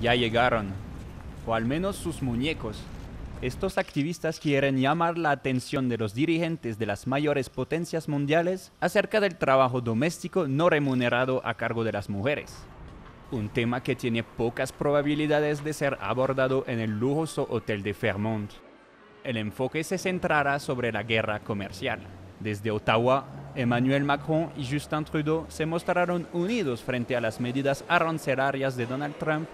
Ya llegaron, o al menos sus muñecos. Estos activistas quieren llamar la atención de los dirigentes de las mayores potencias mundiales acerca del trabajo doméstico no remunerado a cargo de las mujeres. Un tema que tiene pocas probabilidades de ser abordado en el lujoso Hotel de Fairmont. El enfoque se centrará sobre la guerra comercial. Desde Ottawa, Emmanuel Macron y Justin Trudeau se mostraron unidos frente a las medidas arancelarias de Donald Trump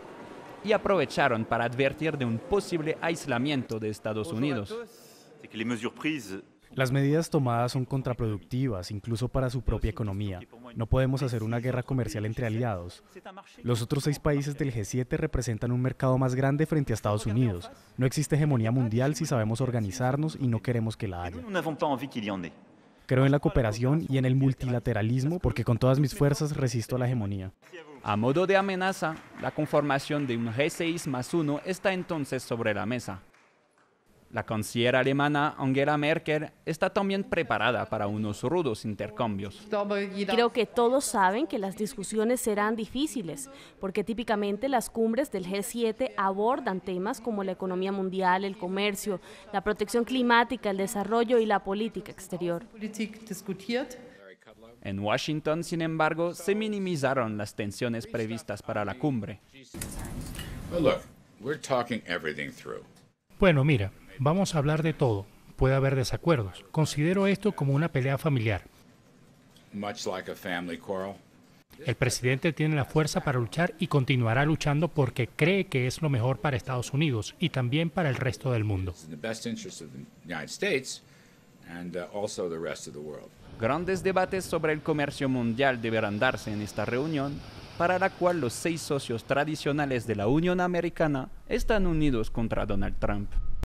y aprovecharon para advertir de un posible aislamiento de Estados Unidos. Las medidas tomadas son contraproductivas, incluso para su propia economía. No podemos hacer una guerra comercial entre aliados. Los otros seis países del G7 representan un mercado más grande frente a Estados Unidos. No existe hegemonía mundial si sabemos organizarnos y no queremos que la haya. Creo en la cooperación y en el multilateralismo porque con todas mis fuerzas resisto a la hegemonía. A modo de amenaza, la conformación de un G6 más 1 está entonces sobre la mesa. La canciller alemana Angela Merkel está también preparada para unos rudos intercambios. Creo que todos saben que las discusiones serán difíciles, porque típicamente las cumbres del G7 abordan temas como la economía mundial, el comercio, la protección climática, el desarrollo y la política exterior. En Washington, sin embargo, se minimizaron las tensiones previstas para la cumbre. Bueno, mira, vamos a hablar de todo. Puede haber desacuerdos. Considero esto como una pelea familiar. El presidente tiene la fuerza para luchar y continuará luchando porque cree que es lo mejor para Estados Unidos y también para el resto del mundo. Grandes debates sobre el comercio mundial deberán darse en esta reunión, para la cual los seis socios tradicionales de la Unión Americana están unidos contra Donald Trump.